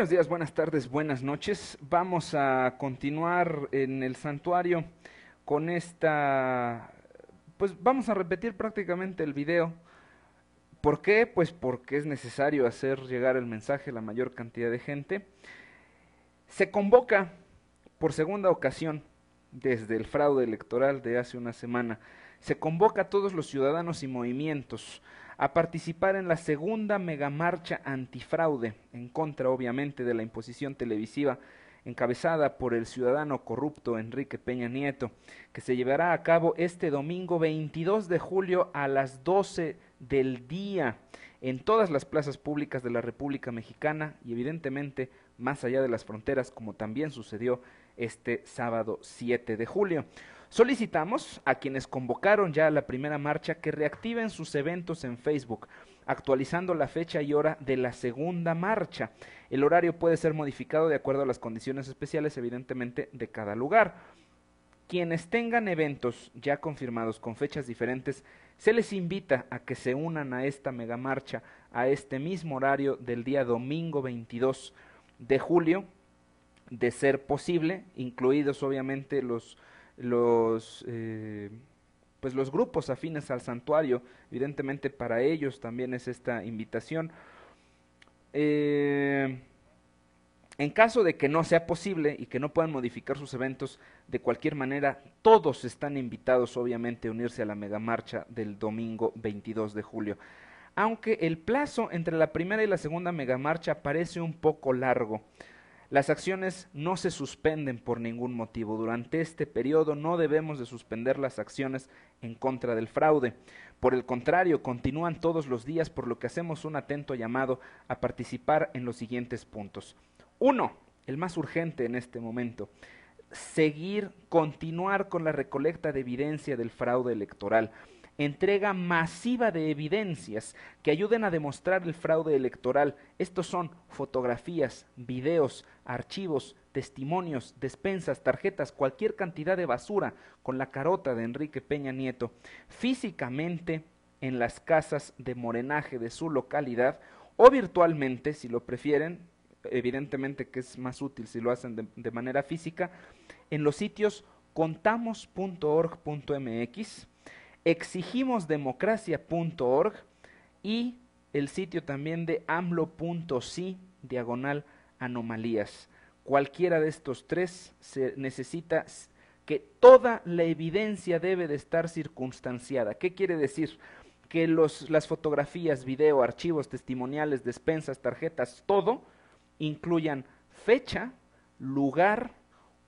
Buenos días, buenas tardes, buenas noches. Vamos a continuar en el santuario con esta... Pues vamos a repetir prácticamente el video. ¿Por qué? Pues porque es necesario hacer llegar el mensaje a la mayor cantidad de gente. Se convoca por segunda ocasión desde el fraude electoral de hace una semana. Se convoca a todos los ciudadanos y movimientos a participar en la segunda megamarcha antifraude, en contra obviamente de la imposición televisiva encabezada por el ciudadano corrupto Enrique Peña Nieto, que se llevará a cabo este domingo 22 de julio a las 12 del día en todas las plazas públicas de la República Mexicana y evidentemente más allá de las fronteras, como también sucedió este sábado 7 de julio. Solicitamos a quienes convocaron ya la primera marcha que reactiven sus eventos en Facebook, actualizando la fecha y hora de la segunda marcha. El horario puede ser modificado de acuerdo a las condiciones especiales, evidentemente, de cada lugar. Quienes tengan eventos ya confirmados con fechas diferentes, se les invita a que se unan a esta megamarcha a este mismo horario del día domingo 22 de julio, de ser posible, incluidos obviamente los los, eh, pues los grupos afines al santuario. Evidentemente para ellos también es esta invitación. Eh, en caso de que no sea posible y que no puedan modificar sus eventos de cualquier manera, todos están invitados obviamente a unirse a la megamarcha del domingo 22 de julio. Aunque el plazo entre la primera y la segunda megamarcha parece un poco largo. Las acciones no se suspenden por ningún motivo. Durante este periodo no debemos de suspender las acciones en contra del fraude. Por el contrario, continúan todos los días, por lo que hacemos un atento llamado a participar en los siguientes puntos. Uno, el más urgente en este momento, seguir, continuar con la recolecta de evidencia del fraude electoral entrega masiva de evidencias que ayuden a demostrar el fraude electoral. Estos son fotografías, videos, archivos, testimonios, despensas, tarjetas, cualquier cantidad de basura con la carota de Enrique Peña Nieto, físicamente en las casas de morenaje de su localidad o virtualmente, si lo prefieren, evidentemente que es más útil si lo hacen de, manera física, en los sitios contamos.org.mx, exigimosdemocracia.org y el sitio también de amlo.si diagonal anomalías. Cualquiera de estos tres se necesita que toda la evidencia debe de estar circunstanciada. ¿Qué quiere decir? Que las fotografías, video, archivos testimoniales, despensas, tarjetas, todo, incluyan fecha, lugar,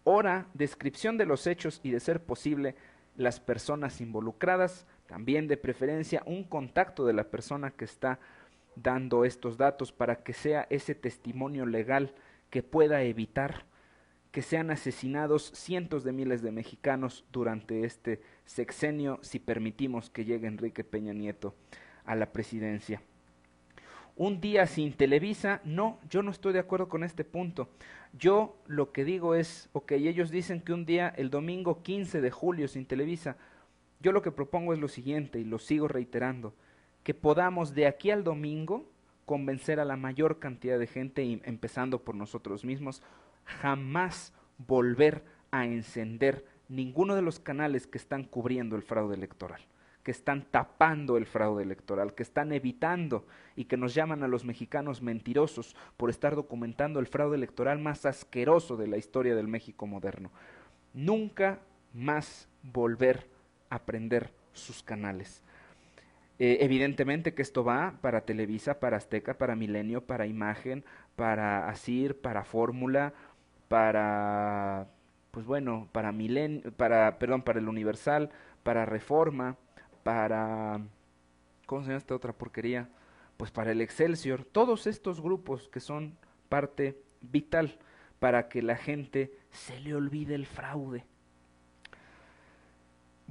hora, descripción de los hechos y, de ser posible, las personas involucradas, también de preferencia un contacto de la persona que está dando estos datos para que sea ese testimonio legal que pueda evitar que sean asesinados cientos de miles de mexicanos durante este sexenio si permitimos que llegue Enrique Peña Nieto a la presidencia. Un día sin Televisa, no, yo no estoy de acuerdo con este punto. Yo lo que digo es, ok, ellos dicen que un día, el domingo 15 de julio sin Televisa, yo lo que propongo es lo siguiente y lo sigo reiterando que podamos de aquí al domingo convencer a la mayor cantidad de gente, empezando por nosotros mismos, jamás volver a encender ninguno de los canales que están cubriendo el fraude electoral, que están tapando el fraude electoral, que están evitando y que nos llaman a los mexicanos mentirosos por estar documentando el fraude electoral más asqueroso de la historia del México moderno. Nunca más volver a prender sus canales. Eh, evidentemente que esto va para Televisa, para Azteca, para Milenio, para Imagen, para Asir, para Fórmula, para pues bueno, para Milenio, para perdón, para el Universal, para Reforma, para ¿cómo se llama esta otra porquería? Pues para el Excelsior, todos estos grupos que son parte vital para que la gente se le olvide el fraude.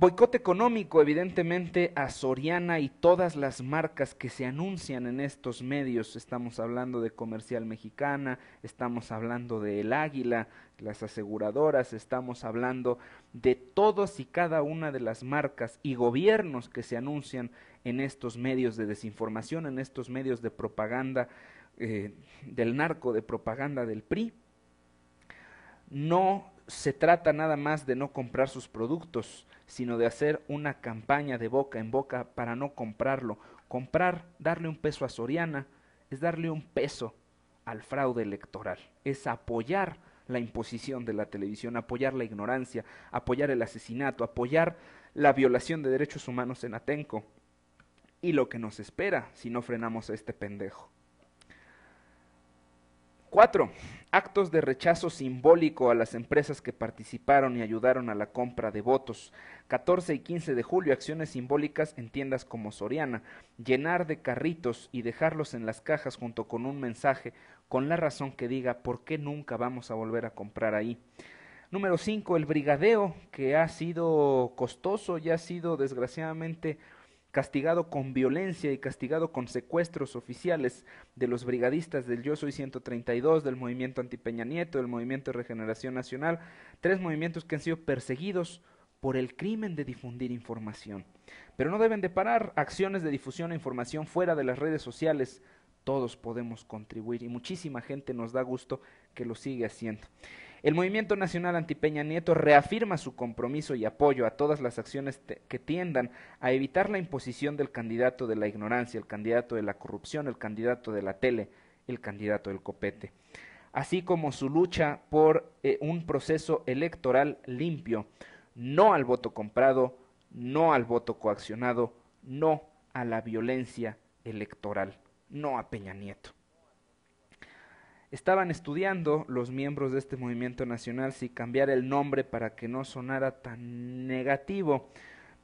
Boicote económico, evidentemente, a Soriana y todas las marcas que se anuncian en estos medios. Estamos hablando de Comercial Mexicana, estamos hablando de El Águila, las aseguradoras, estamos hablando de todas y cada una de las marcas y gobiernos que se anuncian en estos medios de desinformación, en estos medios de propaganda eh, del narco, de propaganda del PRI. No se trata nada más de no comprar sus productos, sino de hacer una campaña de boca en boca para no comprarlo. Comprar, darle un peso a Soriana, es darle un peso al fraude electoral, es apoyar la imposición de la televisión, apoyar la ignorancia, apoyar el asesinato, apoyar la violación de derechos humanos en Atenco y lo que nos espera si no frenamos a este pendejo. Cuatro, actos de rechazo simbólico a las empresas que participaron y ayudaron a la compra de votos. 14 y 15 de julio, acciones simbólicas en tiendas como Soriana, llenar de carritos y dejarlos en las cajas junto con un mensaje con la razón que diga por qué nunca vamos a volver a comprar ahí. Número 5, el brigadeo, que ha sido costoso y ha sido desgraciadamente castigado con violencia y castigado con secuestros oficiales de los brigadistas del Yo Soy 132, del movimiento antipeña Nieto, del movimiento de regeneración nacional, tres movimientos que han sido perseguidos por el crimen de difundir información. Pero no deben de parar acciones de difusión e información fuera de las redes sociales. Todos podemos contribuir y muchísima gente nos da gusto que lo sigue haciendo. El Movimiento Nacional Antipeña Nieto reafirma su compromiso y apoyo a todas las acciones que tiendan a evitar la imposición del candidato de la ignorancia, el candidato de la corrupción, el candidato de la tele, el candidato del copete, así como su lucha por eh, un proceso electoral limpio, no al voto comprado, no al voto coaccionado, no a la violencia electoral, no a Peña Nieto. Estaban estudiando los miembros de este movimiento nacional si cambiar el nombre para que no sonara tan negativo,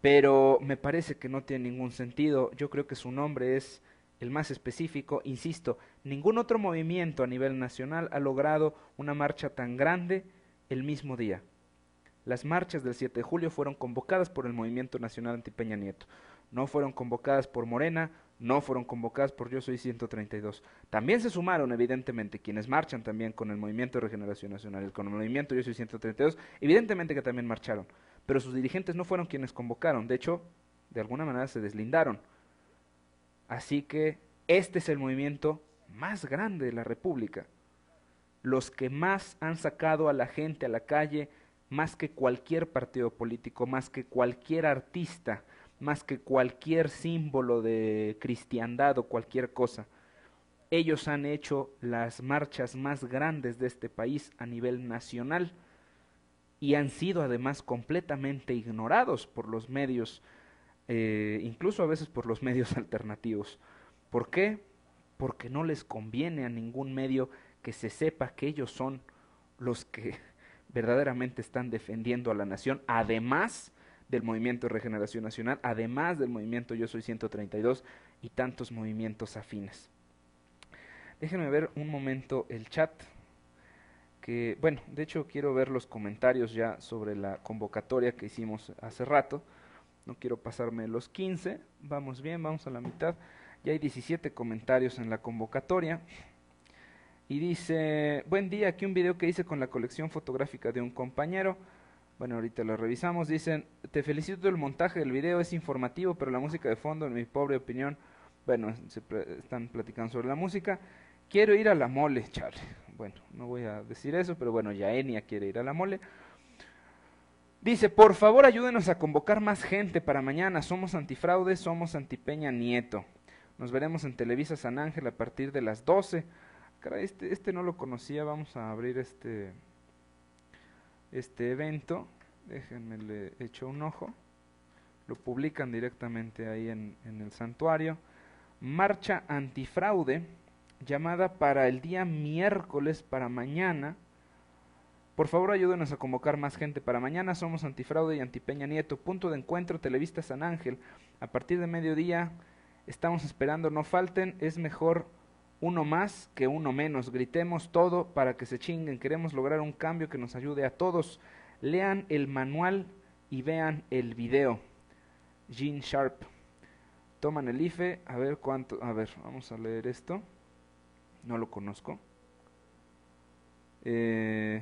pero me parece que no tiene ningún sentido. Yo creo que su nombre es el más específico, insisto, ningún otro movimiento a nivel nacional ha logrado una marcha tan grande el mismo día. Las marchas del 7 de julio fueron convocadas por el Movimiento Nacional Peña Nieto, no fueron convocadas por Morena, no fueron convocadas por Yo Soy 132. También se sumaron, evidentemente, quienes marchan también con el Movimiento de Regeneración Nacional, con el Movimiento Yo Soy 132, evidentemente que también marcharon, pero sus dirigentes no fueron quienes convocaron, de hecho, de alguna manera se deslindaron. Así que este es el movimiento más grande de la República, los que más han sacado a la gente a la calle, más que cualquier partido político, más que cualquier artista, más que cualquier símbolo de cristiandad o cualquier cosa. Ellos han hecho las marchas más grandes de este país a nivel nacional y han sido además completamente ignorados por los medios, eh, incluso a veces por los medios alternativos. ¿Por qué? Porque no les conviene a ningún medio que se sepa que ellos son los que verdaderamente están defendiendo a la nación, además del movimiento Regeneración Nacional, además del movimiento Yo Soy 132 y tantos movimientos afines. Déjenme ver un momento el chat, que bueno, de hecho quiero ver los comentarios ya sobre la convocatoria que hicimos hace rato. No quiero pasarme los 15, vamos bien, vamos a la mitad. Ya hay 17 comentarios en la convocatoria. Y dice, buen día, aquí un video que hice con la colección fotográfica de un compañero. Bueno, ahorita lo revisamos. Dicen, te felicito el montaje del video, es informativo, pero la música de fondo, en mi pobre opinión, bueno, se están platicando sobre la música. Quiero ir a la mole, Charlie. Bueno, no voy a decir eso, pero bueno, ya Enia quiere ir a la mole. Dice, por favor ayúdenos a convocar más gente para mañana. Somos antifraude, somos antipeña nieto. Nos veremos en Televisa San Ángel a partir de las 12. este, este no lo conocía, vamos a abrir este este evento, déjenme le echo un ojo, lo publican directamente ahí en, en el santuario, marcha antifraude llamada para el día miércoles, para mañana. Por favor, ayúdenos a convocar más gente para mañana. Somos Antifraude y Antipeña Nieto. Punto de encuentro, Televista San Ángel. A partir de mediodía estamos esperando, no falten. Es mejor uno más que uno menos. Gritemos todo para que se chinguen. Queremos lograr un cambio que nos ayude a todos. Lean el manual y vean el video. Jean Sharp. Toman el IFE, a ver cuánto, a ver, vamos a leer esto. No lo conozco. Eh,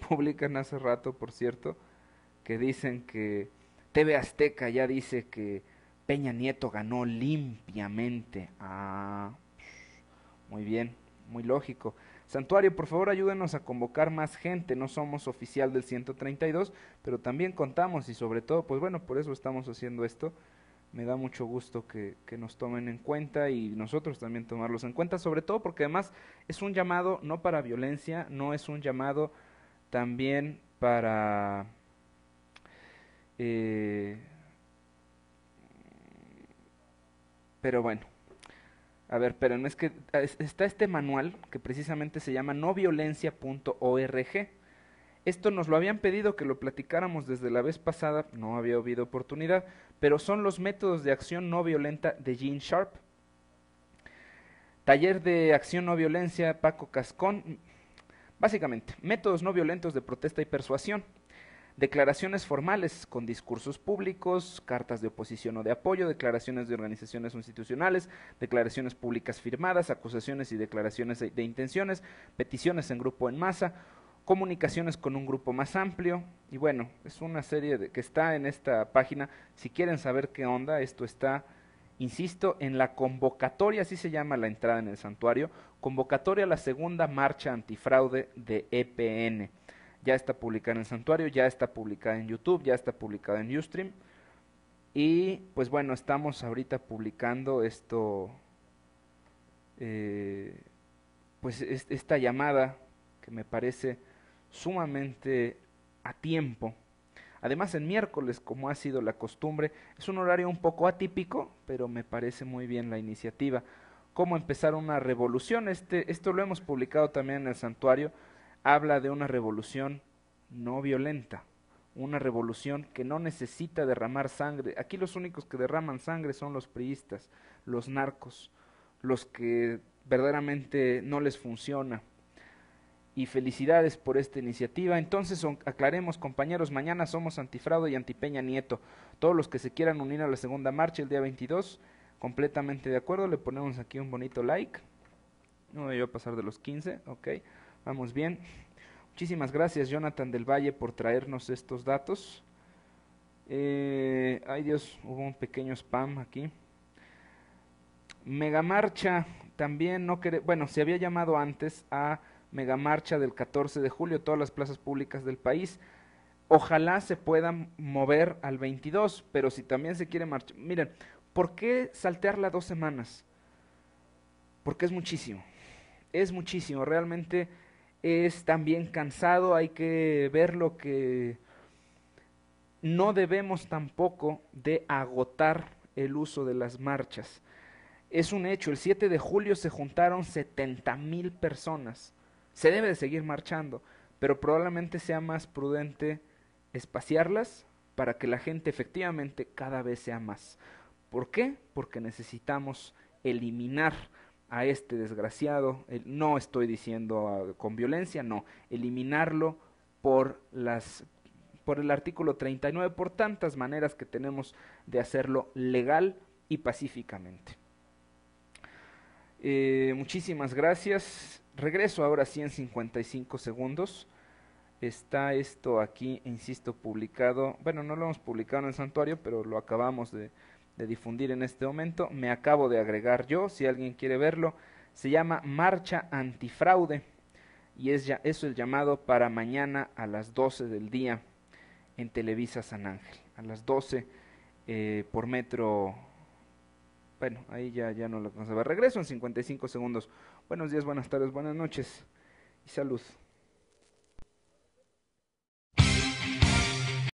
publican hace rato, por cierto, que dicen que TV Azteca ya dice que Peña Nieto ganó limpiamente. a... Ah. Muy bien, muy lógico. Santuario, por favor ayúdenos a convocar más gente. No somos oficial del 132, pero también contamos y sobre todo, pues bueno, por eso estamos haciendo esto. Me da mucho gusto que, que nos tomen en cuenta y nosotros también tomarlos en cuenta, sobre todo porque además es un llamado no para violencia, no es un llamado también para... Eh, pero bueno, a ver, pero no es que está este manual que precisamente se llama noviolencia.org. Esto nos lo habían pedido que lo platicáramos desde la vez pasada, no había habido oportunidad, pero son los métodos de acción no violenta de Gene Sharp. Taller de acción no violencia, Paco Cascón. Básicamente, métodos no violentos de protesta y persuasión declaraciones formales con discursos públicos, cartas de oposición o de apoyo, declaraciones de organizaciones institucionales, declaraciones públicas firmadas, acusaciones y declaraciones de, intenciones, peticiones en grupo en masa, comunicaciones con un grupo más amplio y bueno, es una serie que está en esta página. Si quieren saber qué onda, esto está, insisto, en la convocatoria, así se llama la entrada en el santuario, convocatoria a la segunda marcha antifraude de EPN ya está publicada en el santuario, ya está publicada en YouTube, ya está publicada en Ustream. Y pues bueno, estamos ahorita publicando esto, eh, pues esta llamada que me parece sumamente a tiempo. Además, en miércoles, como ha sido la costumbre, es un horario un poco atípico, pero me parece muy bien la iniciativa. Cómo empezar una revolución, este, esto lo hemos publicado también en el santuario, habla de una revolución no violenta, una revolución que no necesita derramar sangre. Aquí los únicos que derraman sangre son los priistas, los narcos, los que verdaderamente no les funciona. Y felicidades por esta iniciativa. Entonces, aclaremos, compañeros, mañana somos antifraude y antipeña nieto. Todos los que se quieran unir a la segunda marcha el día 22, completamente de acuerdo. Le ponemos aquí un bonito like. No voy a pasar de los 15, ok. Vamos bien. Muchísimas gracias Jonathan del Valle por traernos estos datos. Eh, ay Dios, hubo un pequeño spam aquí. Megamarcha, también no quiere… bueno, se había llamado antes a Megamarcha del 14 de julio, todas las plazas públicas del país. Ojalá se puedan mover al 22, pero si también se quiere marchar, miren, ¿por qué saltearla dos semanas? Porque es muchísimo, es muchísimo, realmente es también cansado, hay que ver lo que no debemos tampoco de agotar el uso de las marchas. Es un hecho, el 7 de julio se juntaron 70 mil personas. Se debe de seguir marchando, pero probablemente sea más prudente espaciarlas para que la gente efectivamente cada vez sea más. ¿Por qué? Porque necesitamos eliminar a este desgraciado, no estoy diciendo ah, con violencia, no, eliminarlo por las por el artículo 39, por tantas maneras que tenemos de hacerlo legal y pacíficamente. Eh, muchísimas gracias. Regreso ahora 155 segundos. Está esto aquí, insisto, publicado. Bueno, no lo hemos publicado en el santuario, pero lo acabamos de, de difundir en este momento, me acabo de agregar yo, si alguien quiere verlo, se llama Marcha Antifraude y es, ya, es el llamado para mañana a las 12 del día en Televisa San Ángel, a las 12 eh, por metro bueno, ahí ya, ya no lo ver, Regreso en 55 segundos. Buenos días, buenas tardes, buenas noches y salud.